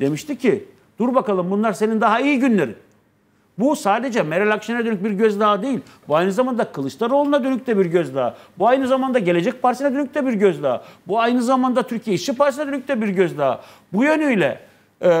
Demişti ki dur bakalım bunlar senin daha iyi günlerin. Bu sadece Meral Akşener'e dönük bir gözdağı değil. Bu aynı zamanda Kılıçdaroğlu'na dönük de bir gözdağı. Bu aynı zamanda Gelecek Partisi'ne dönük de bir gözdağı. Bu aynı zamanda Türkiye İşçi Partisi'ne dönük de bir gözdağı. Bu yönüyle e, e,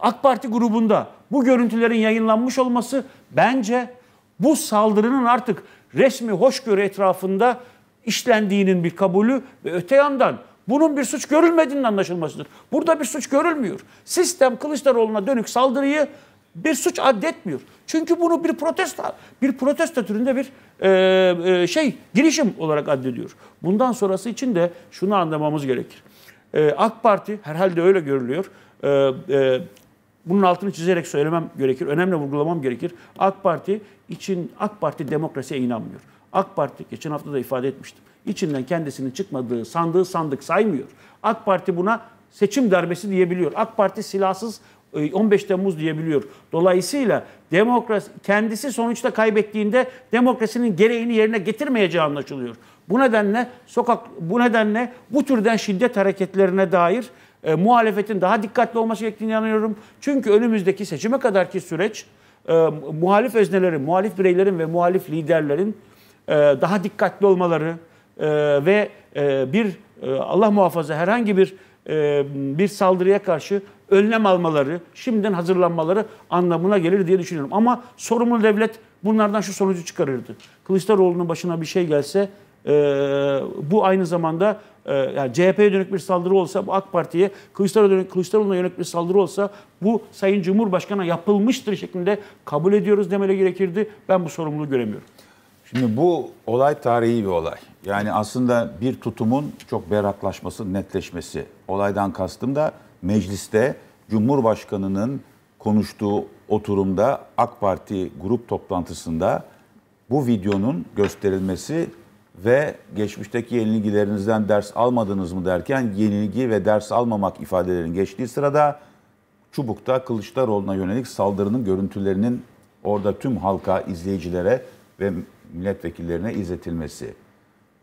AK Parti grubunda bu görüntülerin yayınlanmış olması bence bu saldırının artık resmi hoşgörü etrafında işlendiğinin bir kabulü ve öte yandan bunun bir suç görülmediğinin anlaşılmasıdır. Burada bir suç görülmüyor. Sistem Kılıçdaroğlu'na dönük saldırıyı bir suç addetmiyor. Çünkü bunu bir protesto, bir protesto türünde bir e, e, şey girişim olarak addediyor. Bundan sonrası için de şunu anlamamız gerekir. E, AK Parti herhalde öyle görülüyor. E, e, bunun altını çizerek söylemem gerekir. Önemli vurgulamam gerekir. AK Parti için AK Parti demokrasiye inanmıyor. AK Parti geçen hafta da ifade etmiştim. İçinden kendisinin çıkmadığı sandığı sandık saymıyor. AK Parti buna seçim darbesi diyebiliyor. AK Parti silahsız 15 e, Temmuz diyebiliyor. Dolayısıyla demokrasi kendisi sonuçta kaybettiğinde demokrasinin gereğini yerine getirmeyeceği anlaşılıyor. Bu nedenle sokak bu nedenle bu türden şiddet hareketlerine dair e, muhalefetin daha dikkatli olması gerektiğini inanıyorum. Çünkü önümüzdeki seçime kadarki süreç e, muhalif özneleri, muhalif bireylerin ve muhalif liderlerin ee, daha dikkatli olmaları e, ve e, bir e, Allah muhafaza herhangi bir bir saldırıya karşı önlem almaları, şimdiden hazırlanmaları anlamına gelir diye düşünüyorum. Ama sorumlu devlet bunlardan şu sonucu çıkarırdı. Kılıçdaroğlu'nun başına bir şey gelse bu aynı zamanda e, yani CHP'ye dönük bir saldırı olsa, bu AK Parti'ye, Kılıçdaroğlu'na Kılıçdaroğlu'na yönelik bir saldırı olsa bu Sayın Cumhurbaşkanı'na yapılmıştır şeklinde kabul ediyoruz demeli gerekirdi. Ben bu sorumluluğu göremiyorum. Şimdi bu olay tarihi bir olay. Yani aslında bir tutumun çok berraklaşması, netleşmesi. Olaydan kastım da mecliste Cumhurbaşkanı'nın konuştuğu oturumda AK Parti grup toplantısında bu videonun gösterilmesi ve geçmişteki yenilgilerinizden ders almadınız mı derken yenilgi ve ders almamak ifadelerinin geçtiği sırada Çubuk'ta Kılıçdaroğlu'na yönelik saldırının görüntülerinin orada tüm halka, izleyicilere ve milletvekillerine izletilmesi.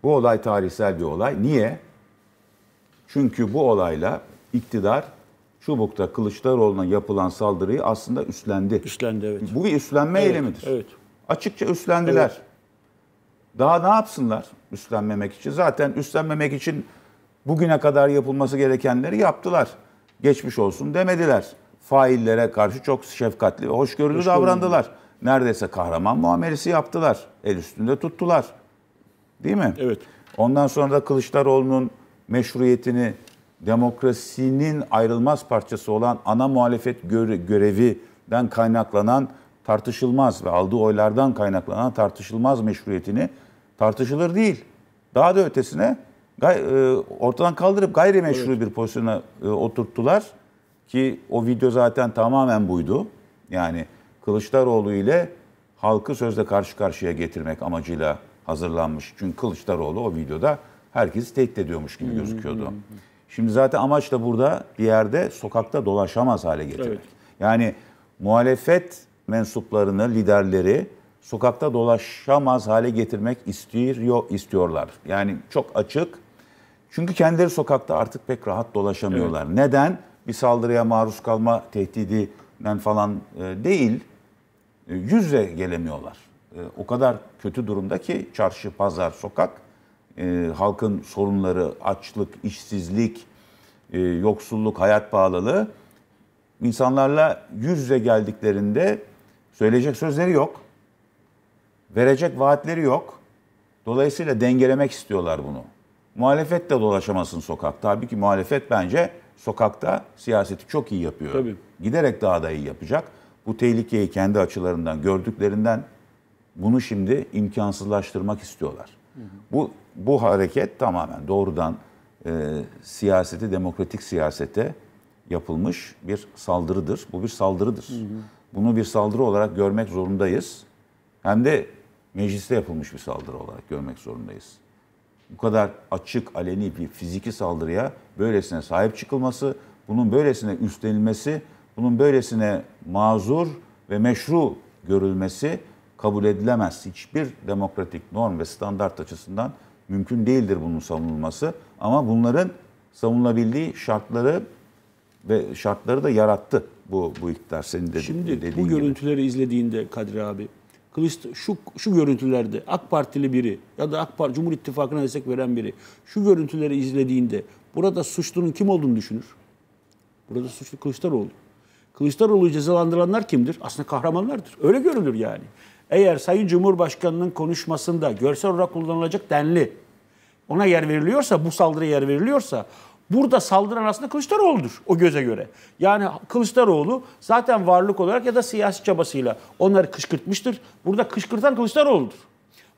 Bu olay tarihsel bir olay. Niye? Çünkü bu olayla iktidar Çubuk'ta Kılıçdaroğlu'na yapılan saldırıyı aslında üstlendi. Üstlendi evet. Bu bir üstlenme evet, eylemidir. Evet. Açıkça üstlendiler. Evet. Daha ne yapsınlar üstlenmemek için? Zaten üstlenmemek için bugüne kadar yapılması gerekenleri yaptılar. Geçmiş olsun demediler. Faillere karşı çok şefkatli ve hoşgörülü Hoş davrandılar. Görüldü neredeyse kahraman muamelesi yaptılar. El üstünde tuttular. Değil mi? Evet. Ondan sonra da Kılıçdaroğlu'nun meşruiyetini demokrasinin ayrılmaz parçası olan ana muhalefet görevinden kaynaklanan tartışılmaz ve aldığı oylardan kaynaklanan tartışılmaz meşruiyetini tartışılır değil. Daha da ötesine e, ortadan kaldırıp gayrimeşru evet. bir pozisyona e, oturttular ki o video zaten tamamen buydu. Yani Kılıçdaroğlu ile halkı sözde karşı karşıya getirmek amacıyla hazırlanmış. Çünkü Kılıçdaroğlu o videoda herkesi tehdit ediyormuş gibi gözüküyordu. Şimdi zaten amaç da burada bir yerde sokakta dolaşamaz hale getirmek. Evet. Yani muhalefet mensuplarını, liderleri sokakta dolaşamaz hale getirmek istiyor istiyorlar. Yani çok açık. Çünkü kendileri sokakta artık pek rahat dolaşamıyorlar. Evet. Neden? Bir saldırıya maruz kalma tehdidinden falan e, değil. E, yüzle gelemiyorlar. E, o kadar kötü durumda ki çarşı, pazar, sokak e, halkın sorunları, açlık, işsizlik, yoksulluk, hayat pahalılığı İnsanlarla yüz yüze geldiklerinde söyleyecek sözleri yok. Verecek vaatleri yok. Dolayısıyla dengelemek istiyorlar bunu. Muhalefet de dolaşamasın sokakta. Tabii ki muhalefet bence sokakta siyaseti çok iyi yapıyor. Tabii. Giderek daha da iyi yapacak bu tehlikeyi kendi açılarından gördüklerinden bunu şimdi imkansızlaştırmak istiyorlar. Bu bu hareket tamamen doğrudan e, siyasete, demokratik siyasete yapılmış bir saldırıdır. Bu bir saldırıdır. Hı hı. Bunu bir saldırı olarak görmek zorundayız. Hem de mecliste yapılmış bir saldırı olarak görmek zorundayız. Bu kadar açık, aleni bir fiziki saldırıya böylesine sahip çıkılması, bunun böylesine üstlenilmesi bunun böylesine mazur ve meşru görülmesi kabul edilemez. Hiçbir demokratik norm ve standart açısından mümkün değildir bunun savunulması. Ama bunların savunulabildiği şartları ve şartları da yarattı bu bu iktidar senin dedi, Şimdi dediğin Şimdi bu görüntüleri gibi. izlediğinde Kadri abi Kılıç şu şu görüntülerde AK Partili biri ya da AK Parti Cumhur İttifakı'na destek veren biri şu görüntüleri izlediğinde burada suçlunun kim olduğunu düşünür. Burada suçlu Kılıçdaroğlu. Kılıçdaroğlu'yu cezalandıranlar kimdir? Aslında kahramanlardır. Öyle görülür yani. Eğer Sayın Cumhurbaşkanı'nın konuşmasında görsel olarak kullanılacak denli ona yer veriliyorsa, bu saldırıya yer veriliyorsa burada saldıran aslında Kılıçdaroğlu'dur o göze göre. Yani Kılıçdaroğlu zaten varlık olarak ya da siyasi çabasıyla onları kışkırtmıştır. Burada kışkırtan Kılıçdaroğlu'dur.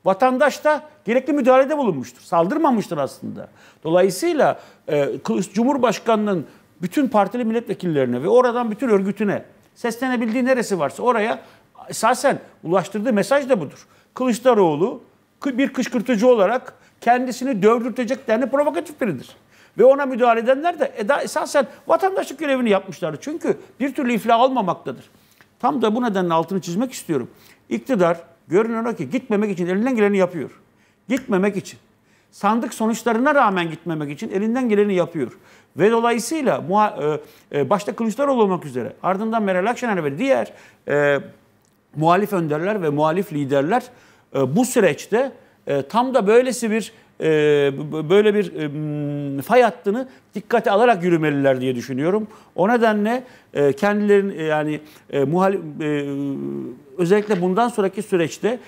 Vatandaş da gerekli müdahalede bulunmuştur. Saldırmamıştır aslında. Dolayısıyla e, Cumhurbaşkanı'nın bütün partili milletvekillerine ve oradan bütün örgütüne seslenebildiği neresi varsa oraya esasen ulaştırdığı mesaj da budur. Kılıçdaroğlu bir kışkırtıcı olarak kendisini dövdürtecek denli provokatif biridir. Ve ona müdahale edenler de eda esasen vatandaşlık görevini yapmışlardı. Çünkü bir türlü iflah almamaktadır. Tam da bu nedenle altını çizmek istiyorum. İktidar görünüyor ki gitmemek için elinden geleni yapıyor. Gitmemek için. Sandık sonuçlarına rağmen gitmemek için elinden geleni yapıyor. Ve dolayısıyla muha- e, e, başta Kılıçdaroğlu olmak üzere ardından Meral Akşener ve diğer e, muhalif önderler ve muhalif liderler e, bu süreçte e, tam da böylesi bir e, böyle bir e, fay hattını dikkate alarak yürümeliler diye düşünüyorum. O nedenle e, kendilerin e, yani e, muhalif e, özellikle bundan sonraki süreçte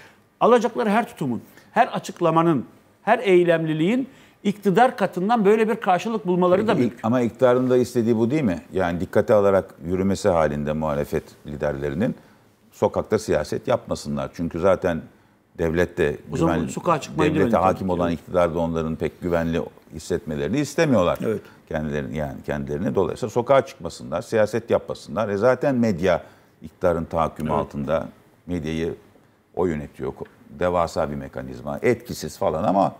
alacakları her tutumun, her açıklamanın, her eylemliliğin iktidar katından böyle bir karşılık bulmaları Peki, da büyük. Ama iktidarın da istediği bu değil mi? Yani dikkate alarak yürümesi halinde muhalefet liderlerinin sokakta siyaset yapmasınlar. Çünkü zaten devlet de güven, sokağa devlete hakim olan iktidar da onların pek güvenli hissetmelerini istemiyorlar. Evet. Kendilerini yani kendilerine dolayısıyla sokağa çıkmasınlar, siyaset yapmasınlar. E zaten medya iktidarın tahakkümü evet. altında medyayı o yönetiyor. Devasa bir mekanizma, etkisiz falan ama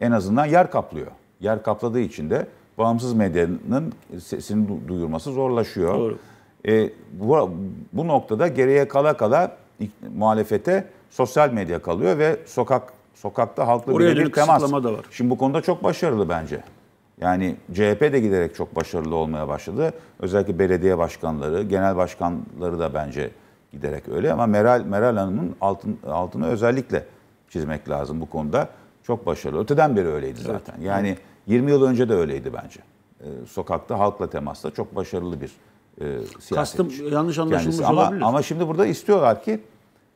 en azından yer kaplıyor. Yer kapladığı için de bağımsız medyanın sesini duyurması zorlaşıyor. Doğru. E, bu, bu noktada geriye kala kala muhalefete sosyal medya kalıyor ve sokak sokakta halkla Oraya bir temas. da var. Şimdi bu konuda çok başarılı bence. Yani CHP de giderek çok başarılı olmaya başladı. Özellikle belediye başkanları, genel başkanları da bence giderek öyle ama Meral Meral Hanım'ın altın altını özellikle çizmek lazım bu konuda. Çok başarılı. Öteden beri öyleydi zaten. Evet. Yani 20 yıl önce de öyleydi bence. Ee, sokakta halkla temasta çok başarılı bir e, siyasetçi. Kastım yanlış anlaşılmış Kendisi. olabilir. Ama, ama şimdi burada istiyorlar ki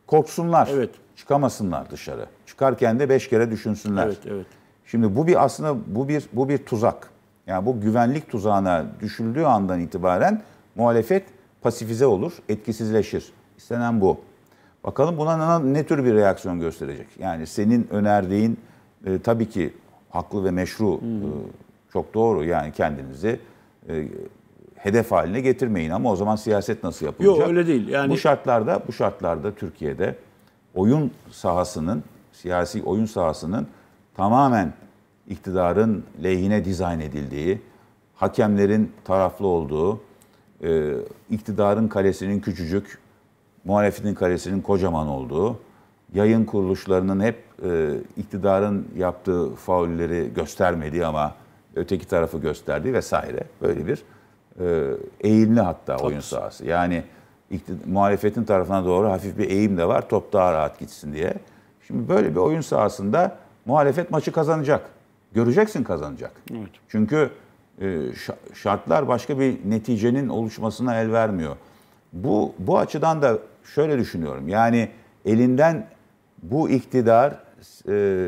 korksunlar. Evet. Çıkamasınlar dışarı. Çıkarken de beş kere düşünsünler. Evet, evet. Şimdi bu bir aslında bu bir bu bir tuzak. Yani bu güvenlik tuzağına düşüldüğü andan itibaren muhalefet pasifize olur, etkisizleşir. İstenen bu. Bakalım buna ne, ne tür bir reaksiyon gösterecek? Yani senin önerdiğin e, tabii ki haklı ve meşru e, çok doğru. Yani kendinizi e, hedef haline getirmeyin ama o zaman siyaset nasıl yapılacak? Yok öyle değil. Yani bu şartlarda bu şartlarda Türkiye'de oyun sahasının siyasi oyun sahasının tamamen iktidarın lehine dizayn edildiği, hakemlerin taraflı olduğu, e, iktidarın kalesinin küçücük, muhalefetin kalesinin kocaman olduğu yayın kuruluşlarının hep e, iktidarın yaptığı faulleri göstermediği ama öteki tarafı gösterdiği vesaire böyle bir e, eğimli hatta oyun sahası. Yani muhalefetin tarafına doğru hafif bir eğim de var top daha rahat gitsin diye. Şimdi böyle bir oyun sahasında muhalefet maçı kazanacak. Göreceksin kazanacak. Evet. Çünkü e, şartlar başka bir neticenin oluşmasına el vermiyor. Bu bu açıdan da şöyle düşünüyorum. Yani elinden bu iktidar e,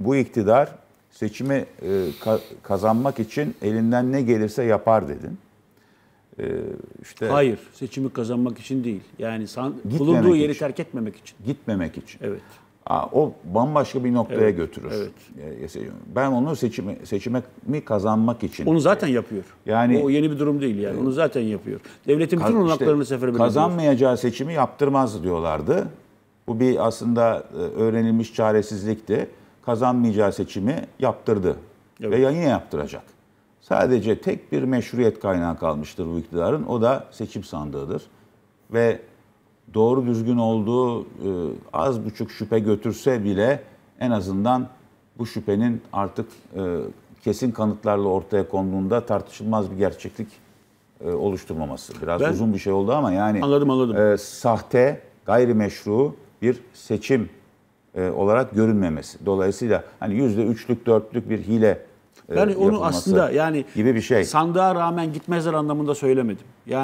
bu iktidar seçimi e, ka- kazanmak için elinden ne gelirse yapar dedin. E, işte Hayır, seçimi kazanmak için değil. Yani san, bulunduğu yeri için. terk etmemek için. Gitmemek için. Evet. Aa, o bambaşka bir noktaya evet, götürür. Evet. E, e, ben onu seçime, seçime mi kazanmak için. Onu zaten yapıyor. Yani o yeni bir durum değil yani. E, onu zaten yapıyor. Devletin bütün ka- işte, olanaklarını seferber ediyor. Kazanmayacağı seçimi yaptırmaz diyorlardı. Bu bir aslında e, öğrenilmiş çaresizlikti. Kazanmayacağı seçimi yaptırdı evet. ve yine yaptıracak. Sadece tek bir meşruiyet kaynağı kalmıştır bu iktidarın. O da seçim sandığıdır. Ve doğru düzgün olduğu e, az buçuk şüphe götürse bile en azından bu şüphenin artık e, kesin kanıtlarla ortaya konduğunda tartışılmaz bir gerçeklik oluşturmaması. Biraz ben, uzun bir şey oldu ama yani anladım anladım. E, sahte, gayrimeşru bir seçim e, olarak görünmemesi. Dolayısıyla hani yüzde üçlük dörtlük bir hile e, Ben onu aslında yani gibi bir şey. sandığa rağmen gitmezler anlamında söylemedim. Yani